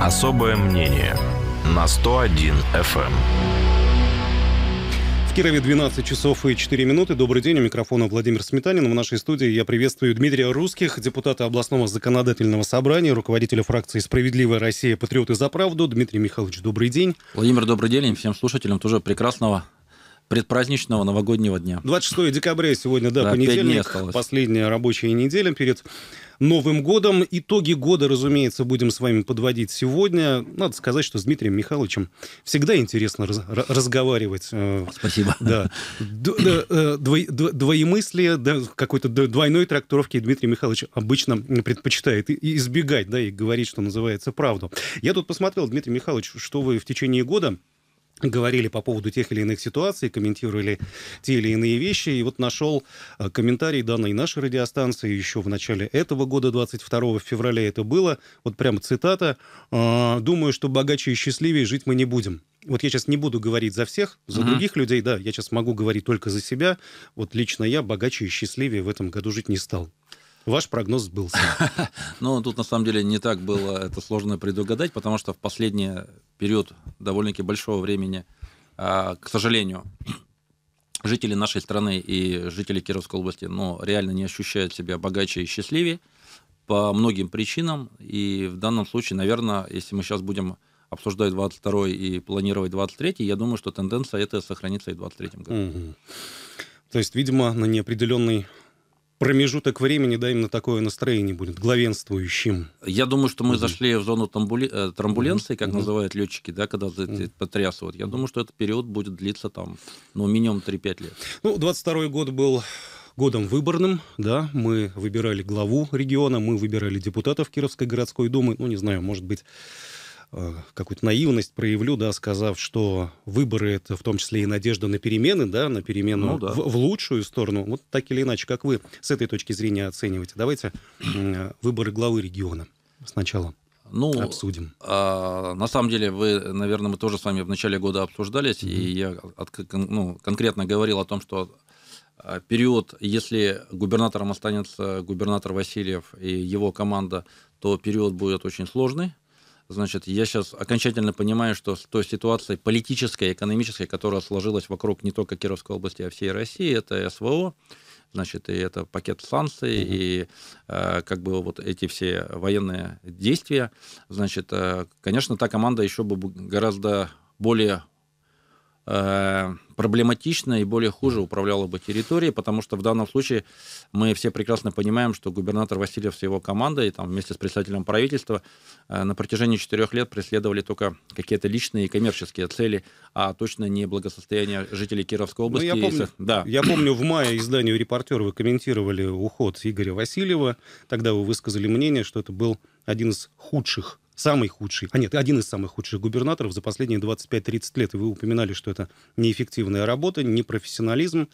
Особое мнение на 101 FM. Эм. В Кирове 12 часов и 4 минуты. Добрый день. У микрофона Владимир Сметанин. В нашей студии я приветствую Дмитрия Русских, депутата областного законодательного собрания, руководителя фракции «Справедливая Россия. Патриоты за правду». Дмитрий Михайлович, добрый день. Владимир, добрый день. И всем слушателям тоже прекрасного предпраздничного новогоднего дня. 26 декабря сегодня, да, да понедельник, последняя рабочая неделя перед Новым годом. Итоги года, разумеется, будем с вами подводить сегодня. Надо сказать, что с Дмитрием Михайловичем всегда интересно раз разговаривать. Э, Спасибо. Да. Э, Двоемыслие, да, какой-то двойной трактовки Дмитрий Михайлович обычно предпочитает избегать, да, и говорить, что называется, правду. Я тут посмотрел, Дмитрий Михайлович, что вы в течение года говорили по поводу тех или иных ситуаций, комментировали те или иные вещи. И вот нашел э, комментарий данной нашей радиостанции еще в начале этого года, 22 февраля это было. Вот прямо цитата. «А, «Думаю, что богаче и счастливее жить мы не будем». Вот я сейчас не буду говорить за всех, за угу. других людей, да, я сейчас могу говорить только за себя. Вот лично я богаче и счастливее в этом году жить не стал. Ваш прогноз сбылся. Ну, тут на самом деле не так было это сложно предугадать, потому что в последний период довольно-таки большого времени, а, к сожалению, жители нашей страны и жители Кировской области ну, реально не ощущают себя богаче и счастливее по многим причинам. И в данном случае, наверное, если мы сейчас будем обсуждать 22 и планировать 23 я думаю, что тенденция это сохранится и в 23 году. Угу. То есть, видимо, на неопределенный промежуток времени, да, именно такое настроение будет главенствующим. Я думаю, что мы угу. зашли в зону тамбули... Э, трамбуленции, как угу. называют летчики, да, когда угу. потрясывают. Я думаю, что этот период будет длиться там, ну, минимум 3-5 лет. Ну, 22 год был годом выборным, да, мы выбирали главу региона, мы выбирали депутатов Кировской городской думы, ну, не знаю, может быть, Э, какую-то наивность проявлю, да, сказав, что выборы это в том числе и надежда на перемены, да, на перемену ну, да. в, в лучшую сторону. Вот так или иначе, как вы с этой точки зрения оцениваете? Давайте э, выборы главы региона сначала. Ну, обсудим. А, на самом деле, вы, наверное, мы тоже с вами в начале года обсуждались, mm-hmm. и я от, ну, конкретно говорил о том, что а, период, если губернатором останется губернатор Васильев и его команда, то период будет очень сложный значит, я сейчас окончательно понимаю, что с той ситуацией политической, экономической, которая сложилась вокруг не только Кировской области, а всей России, это СВО, значит, и это пакет санкций, угу. и э, как бы вот эти все военные действия, значит, э, конечно, та команда еще бы гораздо более Э, проблематично и более хуже управляла бы территорией, потому что в данном случае мы все прекрасно понимаем, что губернатор Васильев с его командой там, вместе с представителем правительства э, на протяжении четырех лет преследовали только какие-то личные и коммерческие цели, а точно не благосостояние жителей Кировской ну, области. Ну, я, помню, и... да. я помню, в мае изданию «Репортер» вы комментировали уход Игоря Васильева. Тогда вы высказали мнение, что это был один из худших самый худший, а нет, один из самых худших губернаторов за последние 25-30 лет. И вы упоминали, что это неэффективная работа, непрофессионализм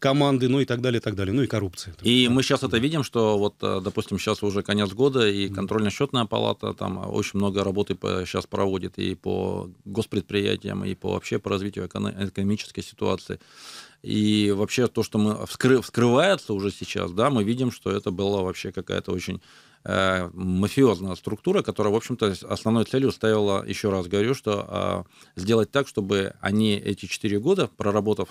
команды, ну и так далее, и так далее, ну и коррупция. И да. мы сейчас это видим, что вот, э, допустим, сейчас уже конец года, и контрольно-счетная палата там очень много работы по, сейчас проводит и по госпредприятиям, и по вообще по развитию экономической ситуации. И вообще то, что мы вскры, вскрывается уже сейчас, да, мы видим, что это была вообще какая-то очень э, мафиозная структура, которая, в общем-то, основной целью ставила, еще раз говорю, что э, сделать так, чтобы они эти четыре года, проработав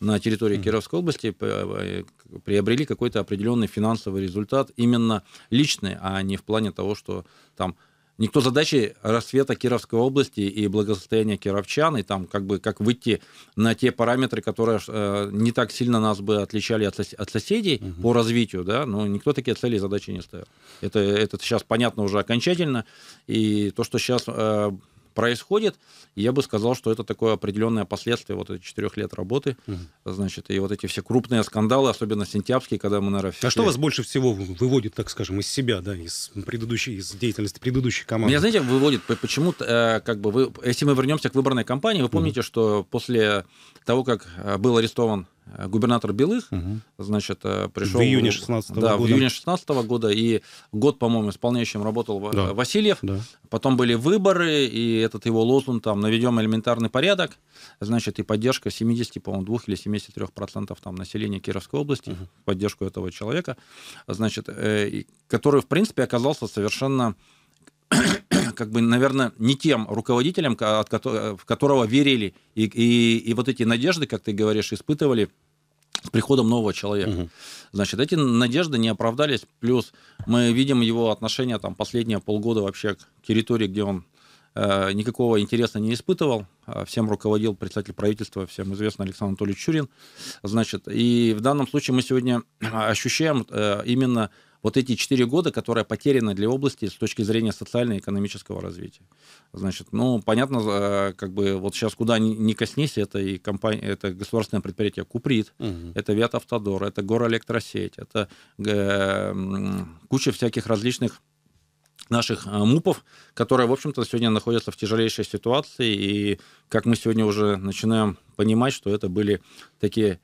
на территории Кировской области э, приобрели какой-то определенный финансовый результат именно личный, а не в плане того, что там Никто задачи рассвета Кировской области и благосостояния кировчан, и там как бы как выйти на те параметры, которые э, не так сильно нас бы отличали от, сос- от соседей угу. по развитию, да, но никто такие цели и задачи не ставил. Это, это сейчас понятно уже окончательно, и то, что сейчас э, происходит. я бы сказал, что это такое определенное последствие вот этих четырех лет работы. Угу. Значит, и вот эти все крупные скандалы, особенно сентябрьские, когда мы, наверное, все... А что вас больше всего выводит, так скажем, из себя, да, из предыдущей, из деятельности предыдущей команды? Меня, знаете, выводит почему-то, э, как бы вы... Если мы вернемся к выборной кампании, вы помните, угу. что после того, как э, был арестован Э, губернатор Белых, угу. значит, э, пришел... В июне 16 да, года. в июне 16 года, и год, по-моему, исполняющим работал да. Э, Васильев. Да. Потом были выборы, и этот его лозунг, там, наведем элементарный порядок, значит, и поддержка 70, по-моему, 2 или 73 процентов там населения Кировской области, угу. поддержку этого человека, значит, который, в принципе, оказался совершенно как бы, наверное, не тем руководителем, от которого, в которого верили. И, и, и вот эти надежды, как ты говоришь, испытывали с приходом нового человека. Угу. Значит, эти надежды не оправдались. Плюс мы видим его отношение там последние полгода вообще к территории, где он э, никакого интереса не испытывал. Э, всем руководил представитель правительства, всем известно Александр Анатольевич Чурин. Значит, и в данном случае мы сегодня ощущаем э, именно вот эти четыре года, которые потеряны для области с точки зрения социально-экономического развития. Значит, ну, понятно, э, как бы вот сейчас куда ни, коснись, это и компания, это государственное предприятие Куприт, угу. это Ветавтодор, это Горэлектросеть, это э, куча всяких различных наших э, МУПов, которые, в общем-то, сегодня находятся в тяжелейшей ситуации. И как мы сегодня уже начинаем понимать, что это были такие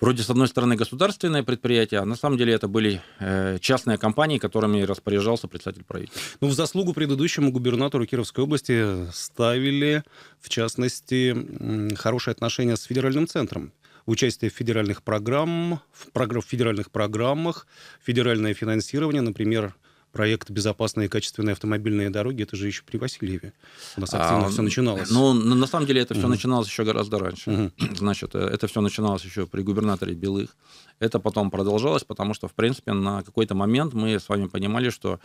вроде, с одной стороны, государственное предприятие, а на самом деле это были э, частные компании, которыми распоряжался представитель правительства. Ну, в заслугу предыдущему губернатору Кировской области ставили, в частности, хорошие отношения с федеральным центром участие в федеральных программах, в программ, в федеральных программах, федеральное финансирование, например, проект «Безопасные и качественные автомобильные дороги» — это же еще при Васильеве. У нас активно а, все начиналось. Ну, на самом деле это все угу. начиналось еще гораздо раньше. Угу. Значит, э, это все начиналось еще при губернаторе Белых. Это потом продолжалось, потому что, в принципе, на какой-то момент мы с вами понимали, что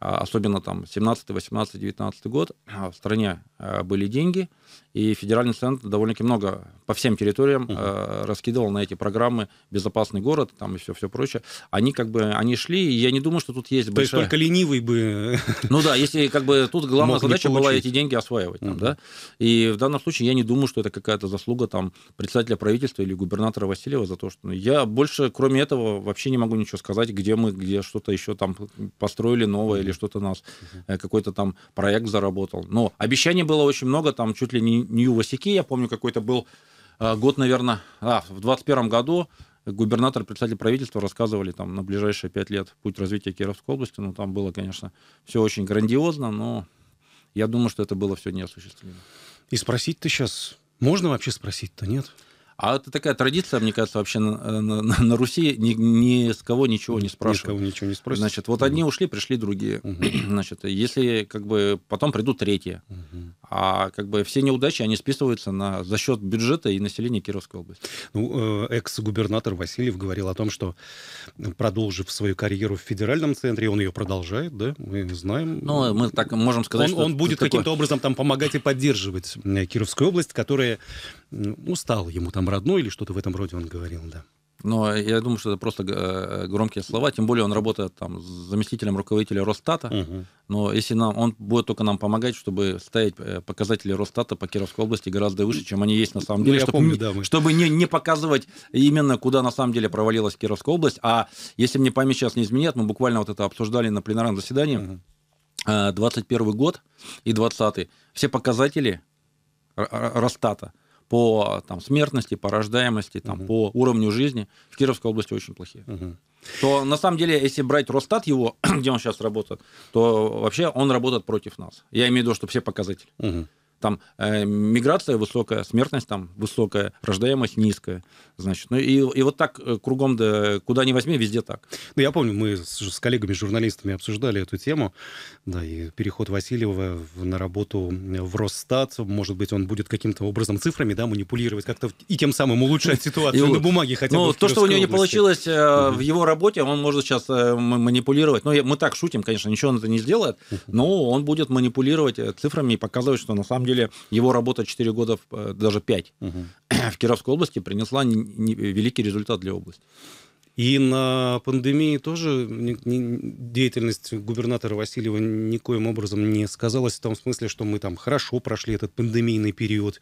а, особенно там 17, 18, 19 год а, в стране э, были деньги, и федеральный центр довольно-таки много по всем территориям угу. э, раскидывал на эти программы «Безопасный город» там и все, все прочее. Они как бы, они шли, и я не думаю, что тут есть То большая... есть только ленивый бы... Ну да, если как бы тут главная задача была эти деньги осваивать. Там, угу. да? И в данном случае я не думаю, что это какая-то заслуга там председателя правительства или губернатора Васильева за то, что... Ну, я больше, кроме этого, вообще не могу ничего сказать, где мы, где что-то еще там построили новое или что-то нас, угу. какой-то там проект заработал. Но обещаний было очень много, там чуть ли ли не Нью Васике, я помню, какой-то был а, год, наверное, а, в 21 году губернатор, представитель правительства рассказывали там на ближайшие пять лет путь развития Кировской области. Ну, там было, конечно, все очень грандиозно, но я думаю, что это было все неосуществимо. И спросить-то сейчас можно вообще спросить-то, нет? А это такая традиция, мне кажется, вообще э, на, на, на Руси ни, ни с кого ничего не спрашивают. Ни с кого ничего не спрашивают. Значит, вот одни ушли, пришли другие. Угу. Значит, если как бы потом придут третьи. Угу а как бы все неудачи, они списываются на, за счет бюджета и населения Кировской области. Ну, э, экс-губернатор Васильев говорил о том, что продолжив свою карьеру в федеральном центре, он ее продолжает, да, мы знаем. Ну, мы так можем сказать, он, что... Он будет каким-то образом там помогать и поддерживать э, Кировскую область, которая устала ему там родной или что-то в этом роде он говорил, да. Но я думаю, что это просто э, э, громкие слова. Тем более он работает там с заместителем руководителя Росстата. Угу. Но если нам, он будет только нам помогать, чтобы ставить э, показатели Росстата по Кировской области гораздо выше, чем они есть на самом ну, деле, ну, чтобы, помню, не, да, мы... чтобы не, не показывать именно, куда на самом деле провалилась Кировская область. А если мне память сейчас не изменяет, мы буквально вот это обсуждали на пленарном заседании. Угу. 21 год и 20 все показатели Росстата – по там, смертности, по рождаемости, там, угу. по уровню жизни в Кировской области очень плохие. Угу. То на самом деле, если брать Росстат его, где он сейчас работает, то вообще он работает против нас. Я имею в виду, что все показатели. Угу. Там э, миграция высокая, смертность там высокая, рождаемость низкая. Значит, ну и, и вот так э, кругом, да, куда ни возьми, везде так. Ну, я помню, мы с, с коллегами-журналистами обсуждали эту тему, да, и переход Васильева на работу э, в Росстат, может быть, он будет каким-то образом цифрами, да, манипулировать как-то и тем самым улучшать ситуацию на бумаге хотя ну, бы. Ну, то, что у него не получилось э, в его работе, он может сейчас манипулировать. Но ну, мы так шутим, конечно, ничего он это не сделает, но он будет манипулировать цифрами и показывать, что на самом деле его работа 4 года, э, даже 5 угу. в Кировской области принесла не, не, великий результат для области. И на пандемии тоже деятельность губернатора Васильева никоим образом не сказалась в том смысле, что мы там хорошо прошли этот пандемийный период,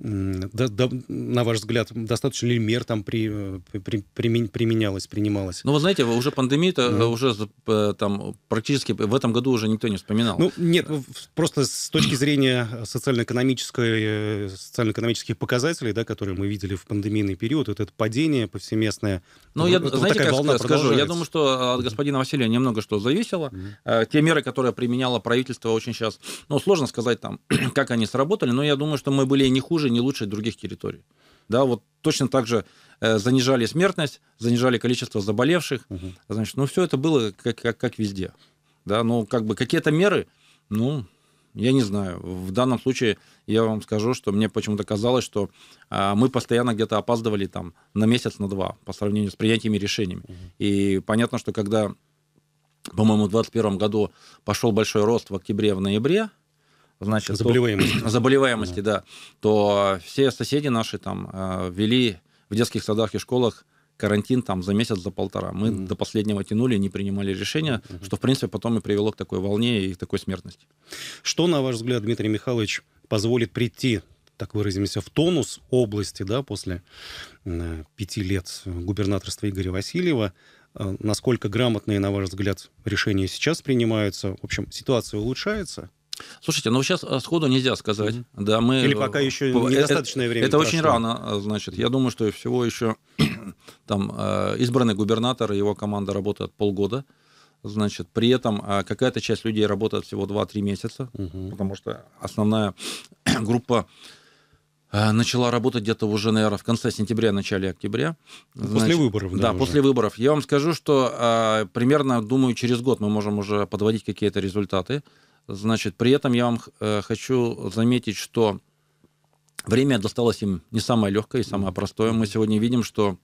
да, да, на ваш взгляд, достаточно ли мер там при, э, при, примен, применялось, принималось? Ну, вы знаете, уже пандемия-то mm. уже э, там практически в этом году уже никто не вспоминал. Ну, нет, просто с точки зрения социально-экономической, социально-экономических показателей, да, которые мы видели в пандемийный период, вот это падение повсеместное. Ну, я, вот знаете, такая как волна скажу, я думаю, что от господина Василия немного что зависело. Mm. Те меры, которые применяло правительство очень сейчас, ну, сложно сказать там, как они сработали, но я думаю, что мы были не хуже, хуже, не лучше других территорий. Да, вот точно так же э, занижали смертность, занижали количество заболевших. Угу. Значит, ну все это было как, как, как везде. Да, ну как бы какие-то меры, ну, я не знаю. В данном случае я вам скажу, что мне почему-то казалось, что а, мы постоянно где-то опаздывали там на месяц, на два по сравнению с принятиями решениями. Угу. И понятно, что когда, по-моему, в 2021 году пошел большой рост в октябре, в ноябре, значит, заболеваемости, заболеваемости да. да, то все соседи наши там ввели э, в детских садах и школах карантин там за месяц, за полтора. Мы mm-hmm. до последнего тянули, не принимали решения, mm-hmm. что, в принципе, потом и привело к такой волне и такой смертности. Что, на ваш взгляд, Дмитрий Михайлович, позволит прийти так выразимся, в тонус области, да, после э, пяти лет губернаторства Игоря Васильева. Э, насколько грамотные, на ваш взгляд, решения сейчас принимаются? В общем, ситуация улучшается? Слушайте, ну сейчас а, сходу нельзя сказать. Mm-hmm. Да, мы... Или пока еще э, недостаточное э, время. Это прошло. очень рано, а, значит. Я думаю, что всего еще там а, избранный губернатор и его команда работают полгода. Значит, при этом какая-то часть людей работает всего 2-3 месяца, угу. потому что основная группа начала работать где-то уже, наверное, в конце сентября, начале октября. Значит, после выборов, да? Да, уже. после выборов. Я вам скажу, что э, примерно, думаю, через год мы можем уже подводить какие-то результаты. Значит, при этом я вам э, хочу заметить, что время досталось им не самое легкое и самое простое. Мы сегодня видим, что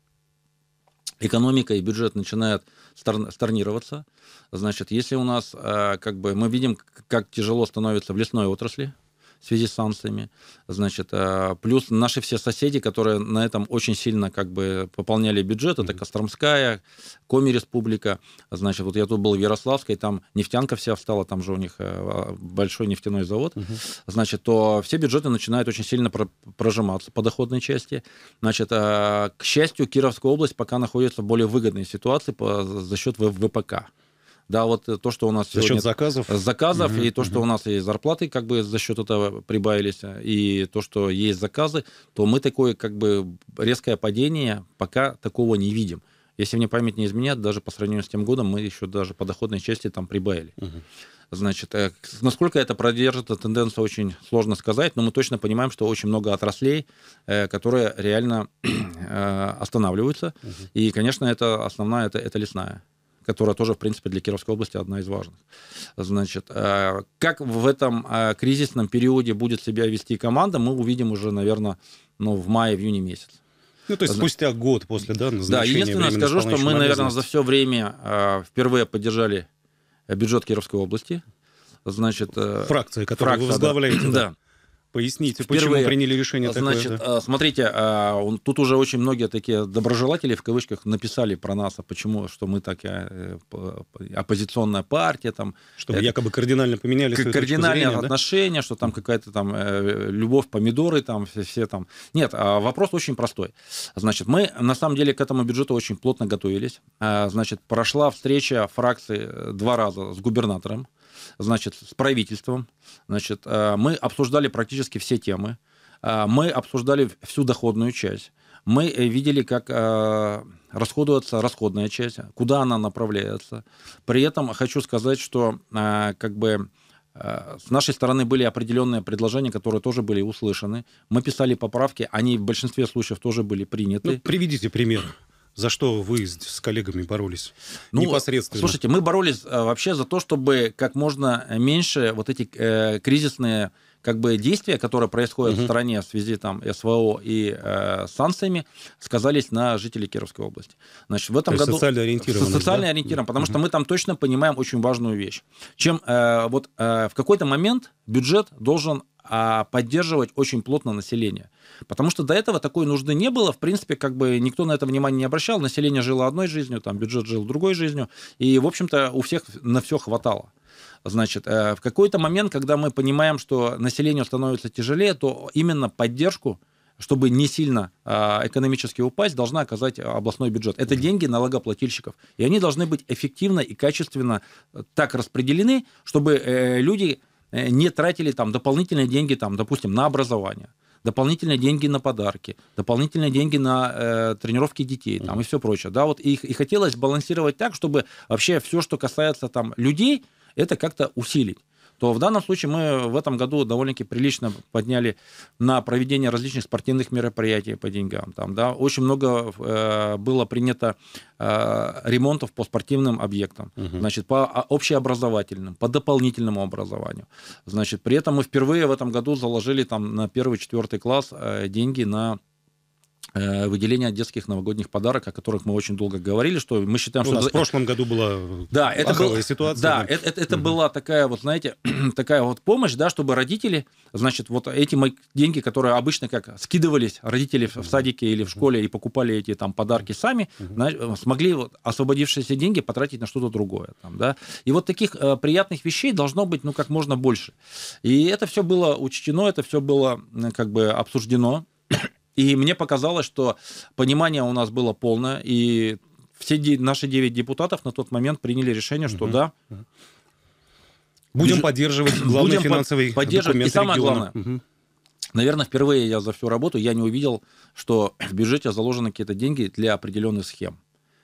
экономика и бюджет начинают сторнироваться. Значит, если у нас, э, как бы, мы видим, как тяжело становится в лесной отрасли, в связи с санкциями. Значит, э, плюс наши все соседи, которые на этом очень сильно как бы пополняли бюджет, это Костромская, Коми Республика. Значит, вот я тут был в Ярославской, там нефтянка вся встала, там же у них э, большой нефтяной завод. Значит, то все бюджеты начинают очень сильно прожиматься по доходной части. Значит, э, к счастью, Кировская область пока находится в более выгодной ситуации за счет ВПК. Да, вот э, то, что у нас за счет заказов. Э, заказов, угу, и то, что у нас есть зарплаты, как бы за счет этого прибавились, э, и то, что есть заказы, то мы такое как бы резкое падение пока такого не видим. Если мне память не изменяет, даже по сравнению с тем годом мы еще даже по доходной части там прибавили. Угу. Значит, насколько это продержит, тенденция очень сложно сказать, но мы точно понимаем, что очень много отраслей, которые реально останавливаются. Угу. И, конечно, это основная, это, это лесная которая тоже, в принципе, для Кировской области одна из важных. Значит, э, как в этом э, кризисном периоде будет себя вести команда, мы увидим уже, наверное, ну, в мае, в июне месяц. Ну, то есть спустя год после да, назначения Да, единственное, скажу, что мы, наверное, за все время э, впервые поддержали бюджет Кировской области. Значит, фракции, которую фракция, вы возглавляете. Да. да. Поясните, Впервые. почему приняли решение Значит, такое? Значит, да? А, смотрите, а, тут уже очень многие такие доброжелатели, в кавычках, написали про нас, а почему, что мы такая э, оппозиционная партия. Там, что это, якобы кардинально поменяли свою Кардинальные зрения, отношения, да? что там какая-то там э, любовь, помидоры, там все, все там. Нет, а, вопрос очень простой. Значит, мы на самом деле к этому бюджету очень плотно готовились. Значит, прошла встреча фракции э, два раза с губернатором значит, с правительством, значит, э, мы обсуждали практически все темы, э, мы обсуждали всю доходную часть, мы э, видели, как расходуется расходная часть, куда она направляется. При этом хочу сказать, что как бы с нашей стороны были определенные предложения, которые тоже были услышаны. Мы писали поправки, они в большинстве случаев тоже были приняты. Ну, приведите пример. За что вы с коллегами боролись ну, непосредственно? Слушайте, мы боролись э, вообще за то, чтобы как можно меньше вот эти э, кризисные как бы действия, которые происходят угу. в стране в связи там СВО и э, санкциями, сказались на жителей Кировской области. Значит, в этом году социально ориентирован, социально да? ориентирован, потому угу. что мы там точно понимаем очень важную вещь, чем э, вот э, в какой-то момент бюджет должен а поддерживать очень плотно население. Потому что до этого такой нужды не было, в принципе, как бы никто на это внимание не обращал, население жило одной жизнью, там бюджет жил другой жизнью, и, в общем-то, у всех на все хватало. Значит, э, в какой-то момент, когда мы понимаем, что населению становится тяжелее, то именно поддержку чтобы не сильно а, экономически упасть, должна оказать областной бюджет. Это деньги налогоплательщиков. И они должны быть эффективно и качественно э, так распределены, чтобы э, люди Э, не тратили там дополнительные деньги, там, допустим, на образование, дополнительные деньги на подарки, дополнительные деньги на э, тренировки детей там, и все прочее. Да, вот и, и хотелось балансировать так, чтобы вообще все, что касается там, людей, это как-то усилить то в данном случае мы в этом году довольно-таки прилично подняли на проведение различных спортивных мероприятий по деньгам. Там, да, очень много э, было принято э, ремонтов по спортивным объектам, угу. значит, по общеобразовательным, по дополнительному образованию. Значит, при этом мы впервые в этом году заложили там на первый-четвертый класс э, деньги на Э, выделение детских новогодних подарок, о которых мы очень долго говорили, что мы считаем, У ну, что... У нас в прошлом году была да, это был... ситуация. Да, это, это, это угу. была такая вот, знаете, такая вот помощь, да, чтобы родители, значит, вот эти мои деньги, которые обычно как скидывались родители в садике или в школе и покупали эти там подарки сами, угу. смогли вот освободившиеся деньги потратить на что-то другое. Там, да. И вот таких э, приятных вещей должно быть, ну, как можно больше. И это все было учтено, это все было как бы обсуждено и мне показалось, что понимание у нас было полное, и все наши 9 депутатов на тот момент приняли решение, что угу. да. Будем поддерживать главный будем финансовый по- поддерживать. документ И самое региона. главное, угу. наверное, впервые я за всю работу я не увидел, что в бюджете заложены какие-то деньги для определенных схем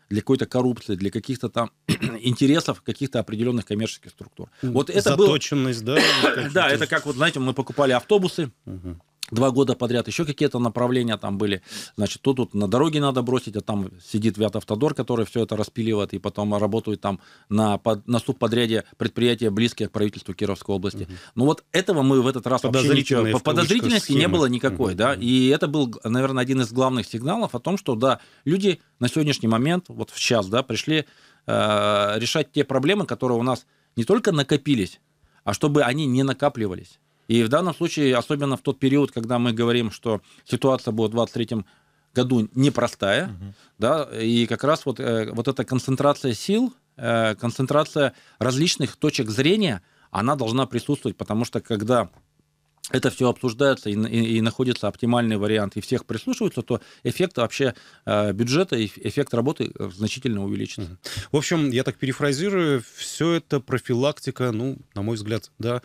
для какой-то коррупции, для каких-то там интересов каких-то определенных коммерческих структур. Вот это Заточенность, было... да? да, это как вот, знаете, мы покупали автобусы, угу два года подряд еще какие-то направления там были. Значит, то тут на дороге надо бросить, а там сидит Вятавтодор, который все это распиливает, и потом работают там на, под, на субподряде предприятия, близкие к правительству Кировской области. Угу. Ну вот этого мы в этот раз вообще по подозрительности схема. не было никакой, угу. да, и это был, наверное, один из главных сигналов о том, что, да, люди на сегодняшний момент, вот сейчас, да, пришли э, решать те проблемы, которые у нас не только накопились, а чтобы они не накапливались. И в данном случае, особенно в тот период, когда мы говорим, что ситуация будет в 2023 году непростая, угу. да, и как раз вот, э, вот эта концентрация сил, э, концентрация различных точек зрения, она должна присутствовать, потому что когда это все обсуждается и, и, и находится оптимальный вариант, и всех прислушиваются, то эффект вообще э, бюджета и эффект работы э, значительно увеличится. В общем, я так перефразирую, все это профилактика, ну, на мой взгляд, да,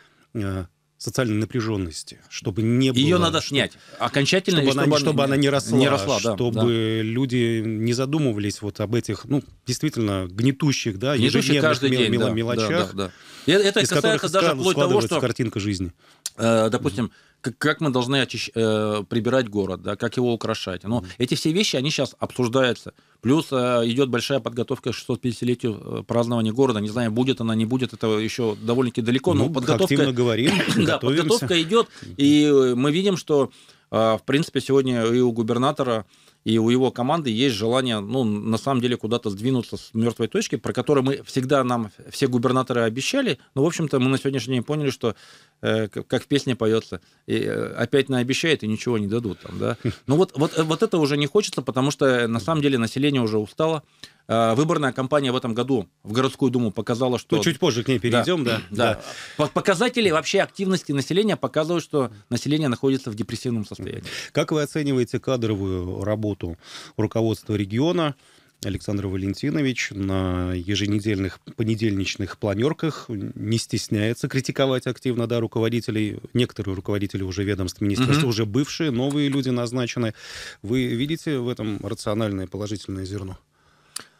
социальной напряженности, чтобы не было... Ее надо снять окончательно, чтобы, чтобы, она, чтобы она не росла, не росла да, чтобы да. люди не задумывались вот об этих, ну, действительно, гнетущих, да, гнетущих каждый мел, день, мел, да, мелочах, да, да, да. это из касается даже вплоть того, что... картинка жизни. Э, допустим, как, мы должны очищ... э, прибирать город, да, как его украшать. Но ну, mm-hmm. эти все вещи, они сейчас обсуждаются. Плюс э, идет большая подготовка к 650-летию э, празднования города. Не знаю, будет она, не будет, это еще довольно-таки далеко. Ну, но подготовка... активно говорим, Да, подготовка идет, и мы видим, что, э, в принципе, сегодня и у губернатора и у его команды есть желание, ну, на самом деле, куда-то сдвинуться с мертвой точки, про которую мы всегда нам все губернаторы обещали, но, в общем-то, мы на сегодняшний день поняли, что э, как в песне поется, и э, опять наобещает и ничего не дадут там, да. Ну вот, вот, э, вот это уже не хочется, потому что, на самом деле, население уже устало, Э, выборная кампания в этом году в городскую думу показала, что... Ну, чуть позже к ней перейдем, да. Да. да. Показатели вообще активности населения показывают, что население находится в депрессивном состоянии. Как вы оцениваете кадровую работу руководства региона? Александр Валентинович на еженедельных понедельничных планерках не стесняется критиковать активно да, руководителей. Некоторые руководители уже ведомств министерства, угу. уже бывшие, новые люди назначены. Вы видите в этом рациональное положительное зерно?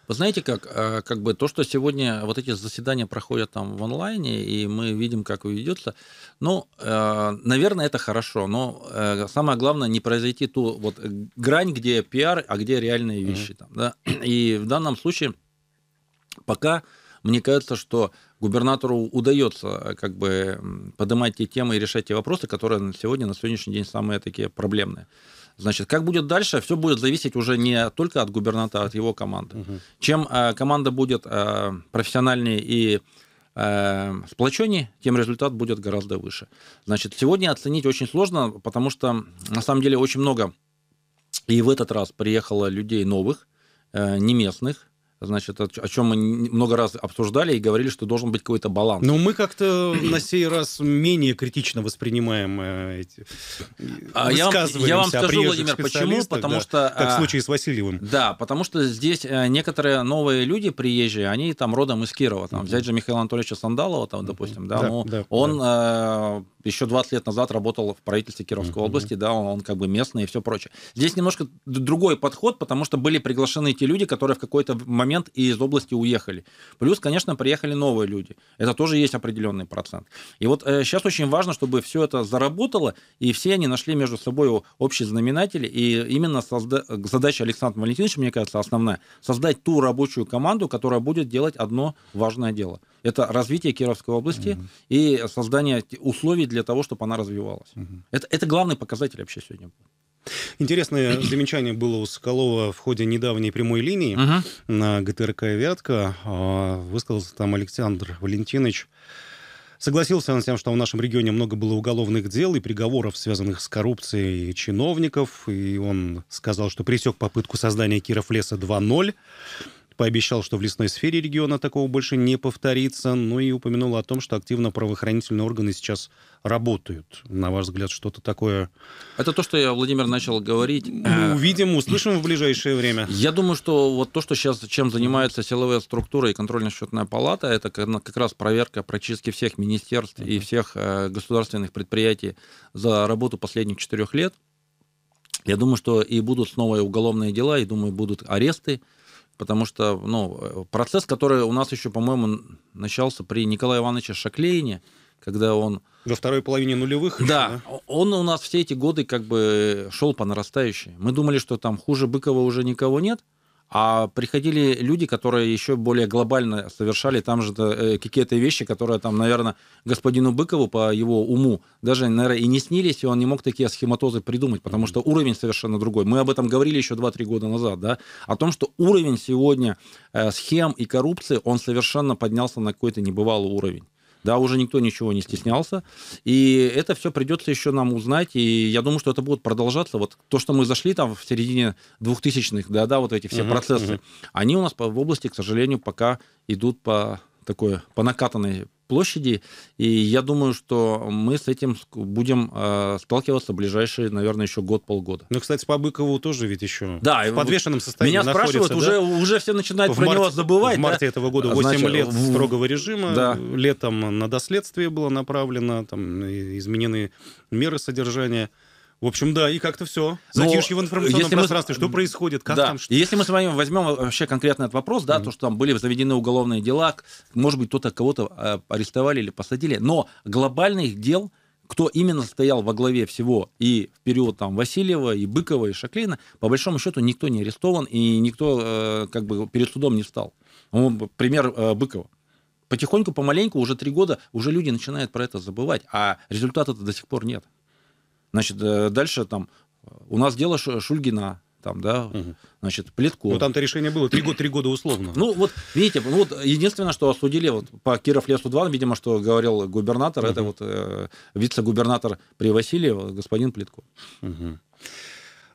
Вы знаете, как, э, как бы то, что сегодня вот эти заседания проходят там в онлайне, и мы видим, как ведется, ну, э, наверное, это хорошо, но э, самое главное не произойти ту вот грань, где пиар, а где реальные вещи. Mm-hmm. Там, да? И в данном случае пока мне кажется, что губернатору удается как бы поднимать те темы и решать те вопросы, которые сегодня на сегодняшний день самые такие проблемные. Значит, как будет дальше, все будет зависеть уже не только от губернатора, а от его команды. Угу. Чем э, команда будет э, профессиональнее и э, сплоченнее, тем результат будет гораздо выше. Значит, сегодня оценить очень сложно, потому что на самом деле очень много и в этот раз приехало людей новых, э, не местных, значит, о, чем мы много раз обсуждали и говорили, что должен быть какой-то баланс. Но ну, мы как-то на сей раз менее критично воспринимаем э, эти а я, я вам скажу, Владимир, почему? Потому да, что... Как в а, случае с Васильевым. Да, потому что здесь э, некоторые новые люди приезжие, они там родом из Кирова. Там, Взять же Михаила Анатольевича Сандалова, там, допустим, да, да, ну, да он да. Э, еще 20 лет назад работал в правительстве Кировской mm области, да, он, он как бы местный и все прочее. Здесь немножко другой подход, потому что были приглашены те люди, которые в какой-то момент момент и из области уехали. Плюс, конечно, приехали новые люди. Это тоже есть определенный процент. И вот э, сейчас очень важно, чтобы все это заработало, и все они нашли между собой общий знаменатель. И именно созда... Э, задача Александра Валентиновича, мне кажется, основная, создать ту рабочую команду, которая будет делать одно важное дело. Это развитие Кировской области угу. и создание условий для того, чтобы она развивалась. Угу. Это, это главный показатель вообще сегодня. Интересное замечание было у Соколова в ходе недавней прямой линии угу. на ГТРК «Вятка». А, высказался там Александр Валентинович. Согласился он с тем, что в нашем регионе много было уголовных дел и приговоров, связанных с коррупцией чиновников. И он сказал, что пресек попытку создания Киров леса 2.0 пообещал, что в лесной сфере региона такого больше не повторится, ну и упомянул о том, что активно правоохранительные органы сейчас работают. На ваш взгляд, что-то такое? Это то, что я, Владимир, начал говорить. Мы ну, увидим, услышим в ближайшее время. Я думаю, что вот то, что сейчас, чем занимается силовая структура и контрольно-счетная палата, это как раз проверка прочистки всех министерств и всех э, государственных предприятий за работу последних четырех лет. Я думаю, что и будут снова уголовные дела, и думаю, будут аресты потому что ну, э, процесс, который у нас еще, по-моему, начался при Николае Ивановиче Шаклейне, когда он... Во второй половине нулевых? Да, еще, да, он у нас все эти годы как бы шел по нарастающей. Мы думали, что там хуже Быкова уже никого нет, а приходили люди, которые еще более глобально совершали там же э, какие-то вещи, которые там, наверное, господину Быкову по его уму даже, наверное, и не снились, и он не мог такие схематозы придумать, потому что уровень совершенно другой. Мы об этом говорили еще 2-3 года назад, да, о том, что уровень сегодня э, схем и коррупции, он совершенно поднялся на какой-то небывалый уровень. Да, уже никто ничего не стеснялся. И это все придется еще нам узнать. И я думаю, что это будет продолжаться. Вот то, что мы зашли там в середине 2000-х, да, да, вот эти все угу, процессы, угу. они у нас в области, к сожалению, пока идут по такой по накатанной площади. И я думаю, что мы с этим будем э, сталкиваться в ближайшие, наверное, еще год-полгода. Ну, кстати, по Быкову тоже ведь еще да, в подвешенном состоянии Меня спрашивают, да? уже, уже все начинают в про марте, него забывать. В марте да? этого года 8 а, Значит, лет в... строгого режима. Да. Летом на доследствие было направлено, там изменены меры содержания. В общем, да, и как-то все. Ну, Затишье в информационном если пространстве. Мы... Что происходит? Как да. там? Что... Если мы с вами возьмем э, вообще конкретно этот вопрос, да, mm-hmm. то, что там были заведены уголовные дела, может быть, кто-то кого-то э, арестовали или посадили, но глобальных дел кто именно стоял во главе всего и в период там Васильева, и Быкова, и Шаклина, по большому счету никто не арестован и никто э, как бы перед судом не встал. Ну, пример э, Быкова. Потихоньку, помаленьку, уже три года, уже люди начинают про это забывать, а результата до сих пор нет. Значит, э, дальше там у нас дело Шульгина, там, да, угу. значит, Плитко. Ну, там-то решение было три года, три года условно. Ну, вот, видите, ну, вот, единственное, что осудили, вот, по Киров-Лесу-2, видимо, что говорил губернатор, угу. это вот э, вице-губернатор при Васильеве, господин Плитко. Угу.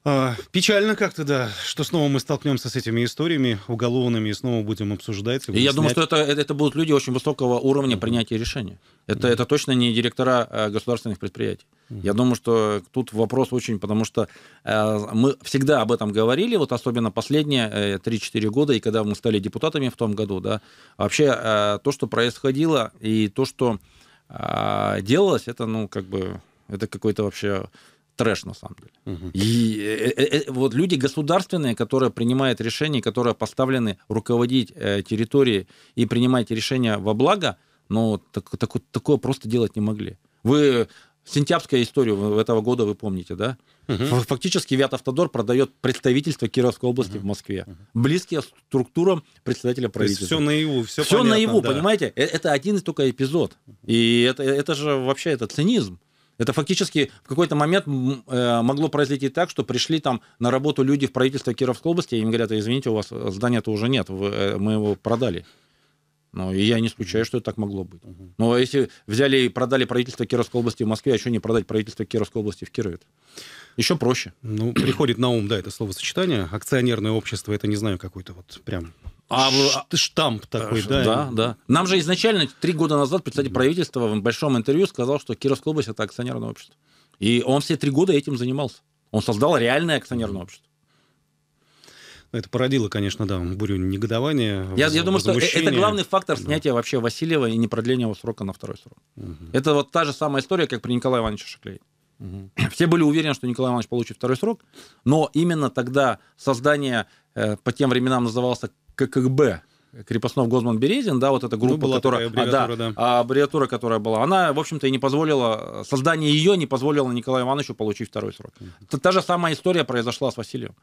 А, печально как-то, да, что снова мы столкнемся с этими историями уголовными и снова будем обсуждать. И, и я думаю, что это, это будут люди очень высокого уровня mm-hmm. принятия решений. Это, mm-hmm. это точно не директора э, государственных предприятий. Mm-hmm. Я думаю, что тут вопрос очень, потому что э, мы всегда об этом говорили, вот особенно последние э, 3-4 года, и когда мы стали депутатами в том году, да, вообще э, то, что происходило и то, что а, делалось, это, ну, как бы, это какой-то вообще трэш на самом деле. Угу. И э, э, э, вот люди государственные, которые принимают решения, которые поставлены руководить э, территорией и принимать решения во благо, но так, так, такое просто делать не могли. Вы сентябрьская историю этого года вы помните, да? Угу. Фактически Вятавтодор продает представительство Кировской области угу. в Москве. Угу. Близкие структурам председателя правительства. все наяву, все Все понятно, наяву, да. понимаете? Э, это один только эпизод. И это, это же вообще это цинизм. Это фактически в какой-то момент э, могло произойти так, что пришли там на работу люди в правительство Кировской области, и им говорят, извините, у вас здания-то уже нет, э, мы его продали. Ну, и я не исключаю, что это так могло быть. Но если взяли и продали правительство Кировской области в Москве, а что не продать правительство Кировской области в Кирове? Еще проще. Ну, приходит на ум, да, это словосочетание. Акционерное общество, это не знаю, какой-то вот прям а, а штамп такой, да? Да, да. Нам же изначально три года назад представитель правительства в большом интервью сказал, что Кировская область – это акционерное общество. И он все три года этим занимался. Он создал реальное акционерное общество. Ну, это породило, конечно, да, бурю негодования. Я, я думаю, что э, это главный фактор снятия да. вообще Васильева и не продления его срока на второй срок. Угу. Это вот та же самая история, как при Николае Ивановиче Шаклее. Угу. Все были уверены, что Николай Иванович получит второй срок, но именно тогда создание э, по тем временам назывался ККБ, Крепостнов, Гозман, Березин, да, вот эта ну, группа, ну, была которая, а, аббревиатура, а, да, да. А, аббревиатура, которая была, она, в общем-то, и не позволила, создание ее не позволило Николаю Ивановичу получить второй срок. Mm-hmm. Та же самая история произошла с Василием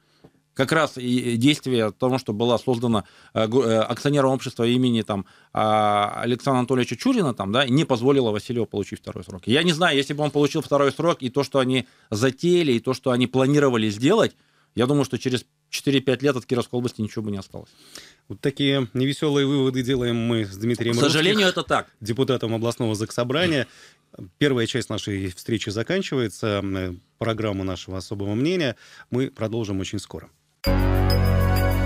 как раз и действие того, что было создано э, э, акционером общества имени там, а, Александра Анатольевича Чурина, там, да, не позволило Васильеву получить второй срок. Я не знаю, если бы он получил второй срок, и то, что они затеяли, и то, что они планировали сделать, я думаю, что через 4-5 лет от Кировской области ничего бы не осталось. Вот такие невеселые выводы делаем мы с Дмитрием К Русских, сожалению, это так. Депутатом областного заксобрания. Первая часть нашей встречи заканчивается. Программа нашего особого мнения мы продолжим очень скоро.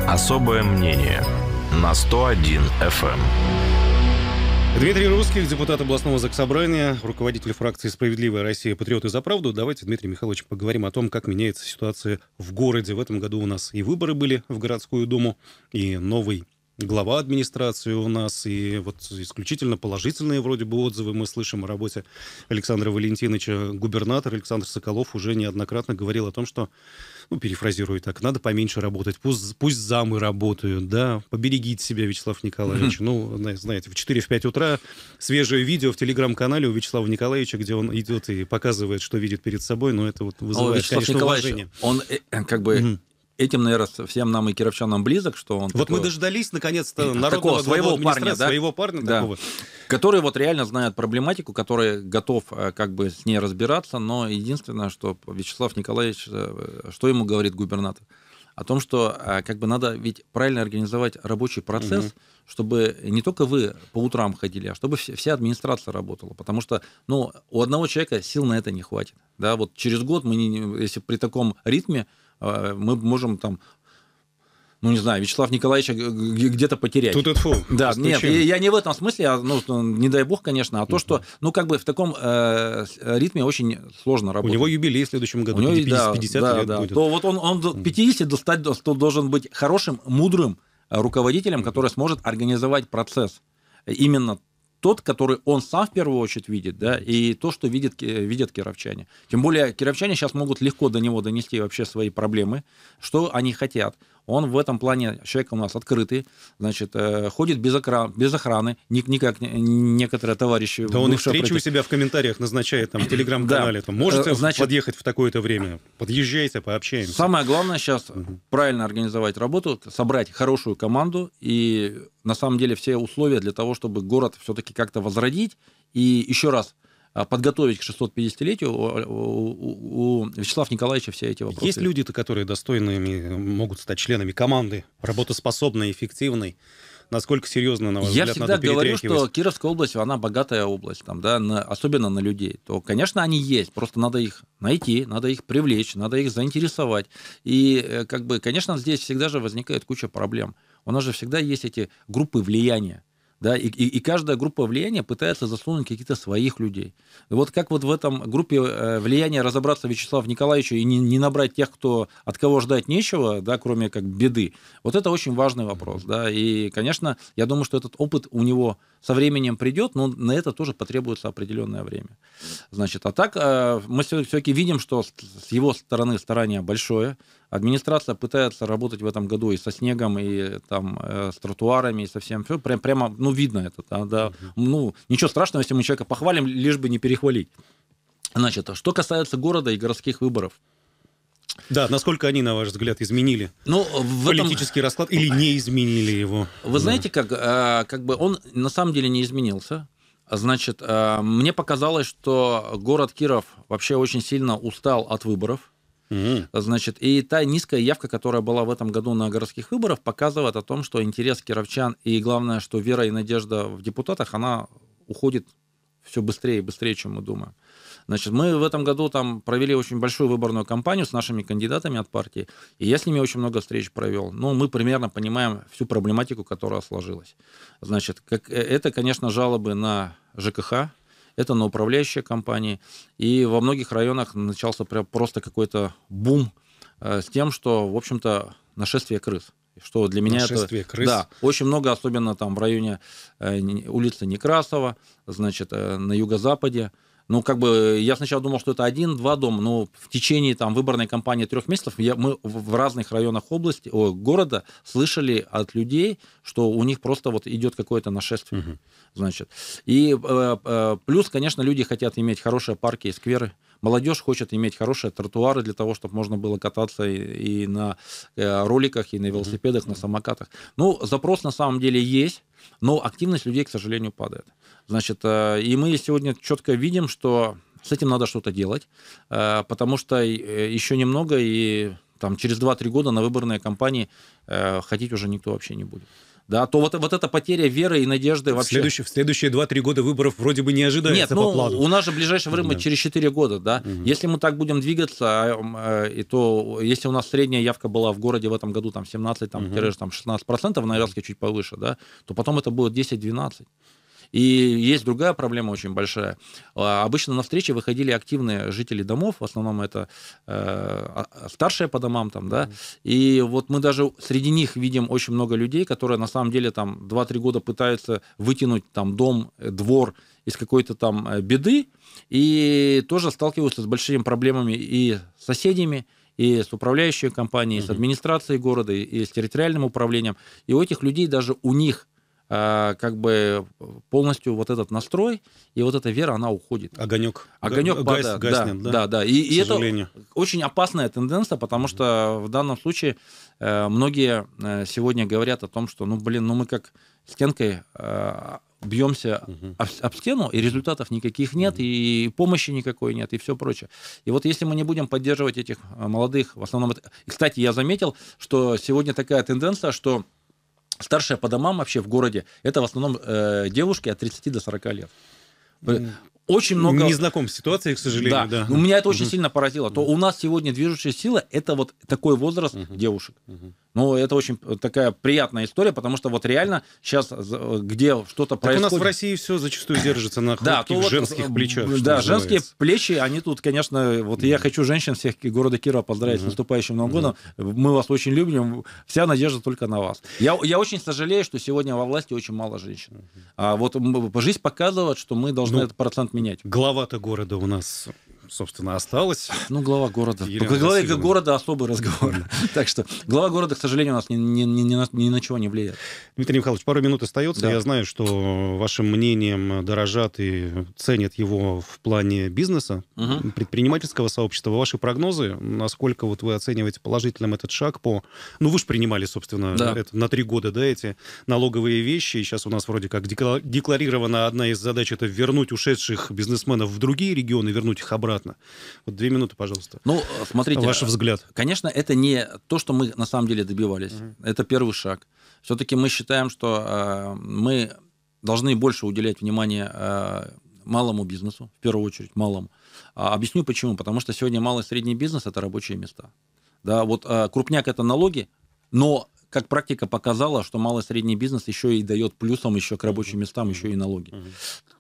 Особое мнение на 101 FM. Дмитрий Русских, депутат областного заксобрания, руководитель фракции «Справедливая Россия. Патриоты за правду». Давайте, Дмитрий Михайлович, поговорим о том, как меняется ситуация в городе. В этом году у нас и выборы были в городскую думу, и новый глава администрации у нас, и вот исключительно положительные вроде бы отзывы мы слышим о работе Александра Валентиновича. Губернатор Александр Соколов уже неоднократно говорил о том, что, ну, перефразирую так, надо поменьше работать, пусть, пусть замы работают, да, поберегите себя, Вячеслав Николаевич. Ну, знаете, в 4-5 утра свежее видео в телеграм-канале у Вячеслава Николаевича, где он идет и показывает, что видит перед собой, но ну, это вот вызывает, Вячеслав конечно, Николаевич, уважение. Он э, как бы этим, наверное, всем нам и кировчанам близок, что он... Вот такой, мы дождались, наконец-то, народного такого, своего парня, да? своего парня да. такого. Который вот реально знает проблематику, который готов э, как бы с ней разбираться, но единственное, что Вячеслав Николаевич, э, э, что ему говорит губернатор? о том, что как бы надо ведь правильно организовать рабочий процесс, угу. чтобы не только вы по утрам ходили, а чтобы вся администрация работала, потому что ну у одного человека сил на это не хватит, да, вот через год мы не, если при таком ритме а, мы можем там ну, не знаю, Вячеслав Николаевича где-то потерять. Тут это фу. Да, нет, я не в этом смысле, а, ну, не дай бог, конечно, а то, что, ну, как бы в таком э, ритме очень сложно работать. У него юбилей в следующем году, у него, 50, да, 50 да, лет да. будет. То вот он, он до достать стать, должен быть хорошим, мудрым э, руководителем, который сможет организовать процесс именно тот, который он сам в первую очередь видит, да, и то, что видит, э, видят кировчане. Тем более кировчане сейчас могут легко до него донести вообще свои проблемы, что они хотят он в этом плане человек у нас открытый, значит, э, ходит без, окра... без охраны, никак некоторые товарищи. Да он и встречу у себя в комментариях назначает там в телеграм-канале, да. там, можете э, значит, подъехать в такое-то время, подъезжайте, пообщаемся. Самое главное сейчас угу. правильно организовать работу, собрать хорошую команду и на самом деле все условия для того, чтобы город все-таки как-то возродить. И еще раз, а, подготовить к 650-летию а, у, у, у Вячеслава Николаевича все эти вопросы. Есть люди, то которые достойными могут стать членами команды, работоспособной, эффективной? Насколько серьезно, на ваш Я всегда надо говорю, что Кировская область, она богатая область, там, да, на, особенно на людей. То, конечно, они есть, просто надо их найти, надо их привлечь, надо их заинтересовать. И, э, как бы, конечно, здесь всегда же возникает куча проблем. У нас же всегда есть эти группы влияния да, и, и, и каждая группа влияния пытается засунуть каких-то своих людей. Вот как вот в этом группе э, влияния разобраться Вячеслав Николаевичу и не, не набрать тех, кто, от кого ждать нечего, да, кроме как беды. Вот это очень важный вопрос. Да, и, конечно, я думаю, что этот опыт у него со временем придет, но на это тоже потребуется определенное время. Значит, а так э, мы все-таки видим, что с его стороны старание большое. Администрация пытается работать в этом году и со снегом, и э, там э, с тротуарами, и со всем. Все прям, прямо, ну, видно это. Да, да. Ну, ничего страшного, если мы человека похвалим, лишь бы не перехвалить. Значит, а что касается города и городских выборов. Да, насколько они, на ваш взгляд, изменили ну, в политический этом... расклад или не изменили его? Вы да. знаете, как, а, как бы он на самом деле не изменился. А значит, а, мне показалось, что город Киров вообще очень сильно устал от выборов. Угу. Значит, и та низкая явка, которая была в этом году на городских выборах, показывает о том, что интерес кировчан и, главное, что вера и надежда в депутатах, она уходит все быстрее и быстрее, чем мы думаем. Значит, мы в этом году там провели очень большую выборную кампанию с нашими кандидатами от партии, и я с ними очень много встреч провел. Ну, мы примерно понимаем всю проблематику, которая сложилась. Значит, как, э, это, конечно, жалобы на ЖКХ, это на управляющие компании, и во многих районах начался прям просто какой-то бум э, с тем, что, в общем-то, нашествие крыс что для меня это... крыс. Да, очень много, особенно там в районе э, улицы Некрасова, значит, э, на юго-западе. Ну, как бы, я сначала думал, что это один-два дома, но в течение там выборной кампании трех месяцев я, мы в разных районах области, о, города слышали от людей, что у них просто вот идет какое-то нашествие, угу. значит. И э, э, плюс, конечно, люди хотят иметь хорошие парки и скверы, молодежь хочет иметь хорошие тротуары для того, чтобы можно было кататься и, и на э, роликах, и на велосипедах, на самокатах. Ну, запрос на самом деле есть, но активность людей, к сожалению, падает. Значит, э, и мы сегодня четко видим, что с этим надо что-то делать, э, потому что еще немного и там через 2-3 года на выборные кампании ходить уже никто вообще не будет да, то вот, вот эта потеря веры и надежды в вообще... Следующие, в следующие 2-3 года выборов вроде бы не ожидается Нет, ну, плану. у нас же ближайшее время да. через 4 года, да. Угу. Если мы так будем двигаться, а, э, и то если у нас средняя явка была в городе в этом году там 17-16%, там, угу. там, 16%, на Вязке чуть повыше, да, то потом это будет 10-12%. И есть другая проблема очень большая. А, обычно на встречи выходили активные жители домов, в основном это э, а, старшие по домам там, да, и вот мы даже среди них видим очень много людей, которые на самом деле там 2-3 года пытаются вытянуть там дом, э, двор из какой-то там э, беды, и тоже сталкиваются с большими проблемами и с соседями, и с управляющей компанией, угу. с администрацией города, и с территориальным управлением. И у этих людей даже у них Э, как бы полностью вот этот настрой и вот эта вера, она уходит. Огонек. Огонек Гас, падает. Гаснет, да, да, да. И, и это очень опасная тенденция, потому что в данном случае э, многие э, сегодня говорят о том, что, ну, блин, ну мы как стенкой бьемся угу. об, стену, и результатов никаких нет, угу. и помощи никакой нет, и все прочее. И вот если мы не будем поддерживать этих молодых, в основном... Это... Кстати, я заметил, что сегодня такая тенденция, что Старшая по домам вообще в городе, это в основном э, девушки от 30 до 40 лет. Очень много... Не знаком с ситуацией, к сожалению. Да. да. У меня это очень угу. сильно поразило. То угу. у нас сегодня движущая сила – это вот такой возраст угу. девушек. Угу. Ну, это очень такая приятная история, потому что вот реально сейчас э, где что-то происходит... у нас в России все зачастую держится на хрупких да, вот, женских э, плечах. Да, называется. женские плечи, они тут, конечно... Вот mm. я хочу женщин всех города Кирова поздравить mm. с наступающим Новым годом. Mm. Мы вас очень любим. Вся надежда только на вас. Я, я очень сожалею, что сегодня во власти очень мало женщин. А вот жизнь показывает, что мы должны ну, этот процент менять. Глава-то города у нас собственно, осталось. Ну, глава города. Елена ну, глава города особый разговор. Так что глава города, к сожалению, у нас ни, ни, ни, ни на чего не влияет. Дмитрий Михайлович, пару минут остается. Я знаю, что вашим мнением дорожат и ценят его в плане бизнеса, предпринимательского сообщества. Ваши прогнозы, насколько вот вы оцениваете положительным этот шаг по... Ну, вы же принимали, собственно, это, на три года, да, эти налоговые вещи. сейчас у нас вроде как декларирована одна из задач — это вернуть ушедших бизнесменов в другие регионы, вернуть их обратно обратно. Вот две минуты, пожалуйста. Ну, смотрите. Ваш взгляд. Конечно, это не то, что мы на самом деле добивались. Угу. Это первый шаг. Все-таки мы считаем, что э, мы должны больше уделять внимание э, малому бизнесу, в первую очередь малому. А, объясню почему. Потому что сегодня малый и средний бизнес – это рабочие места. Да, вот э, крупняк – это налоги, но как практика показала, что малый и средний бизнес еще и дает плюсом еще к рабочим местам, еще и налоги,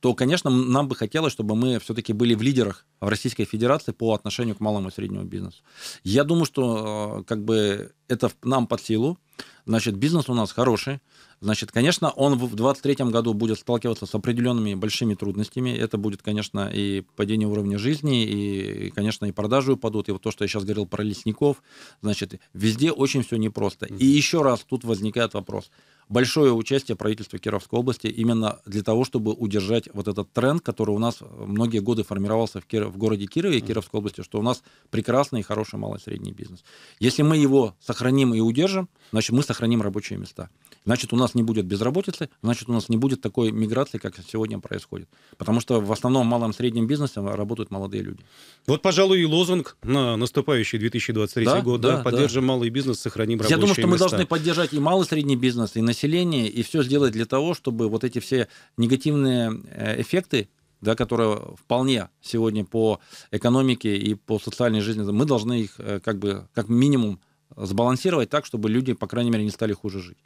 то, конечно, нам бы хотелось, чтобы мы все-таки были в лидерах в Российской Федерации по отношению к малому и среднему бизнесу. Я думаю, что э, как бы это нам под силу. Значит, бизнес у нас хороший. Значит, конечно, он в 2023 году будет сталкиваться с определенными большими трудностями. Это будет, конечно, и падение уровня жизни, и, конечно, и продажи упадут. И вот то, что я сейчас говорил про лесников, значит, везде очень все непросто. И еще раз тут возникает вопрос большое участие правительства Кировской области именно для того, чтобы удержать вот этот тренд, который у нас э, многие годы формировался в, Кир... в городе Кирове и Кировской области, что у нас прекрасный и хороший малый средний бизнес. Если мы его сохраним и удержим, значит, мы сохраним рабочие места. Значит, у нас не будет безработицы, значит, у нас не будет такой миграции, как сегодня происходит. Потому что в основном малом и среднем бизнесе работают молодые люди. Вот, пожалуй, и лозунг на наступающий 2023 да, год. Да, да, поддержим да. малый бизнес, сохраним рабочие места. Я думаю, что места. мы должны поддержать и малый средний бизнес, и население население и все сделать для того, чтобы вот эти все негативные э, эффекты, да, которые вполне сегодня по экономике и по социальной жизни, мы должны их э, как бы как минимум сбалансировать так, чтобы люди, по крайней мере, не стали хуже жить.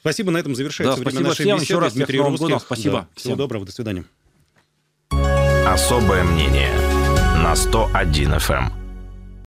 Спасибо, на этом завершается да, время спасибо нашей всем. Еще раз Дмитрий Русских. Годом. Спасибо. Да, всего всем. доброго, до свидания. Особое мнение на 101 FM.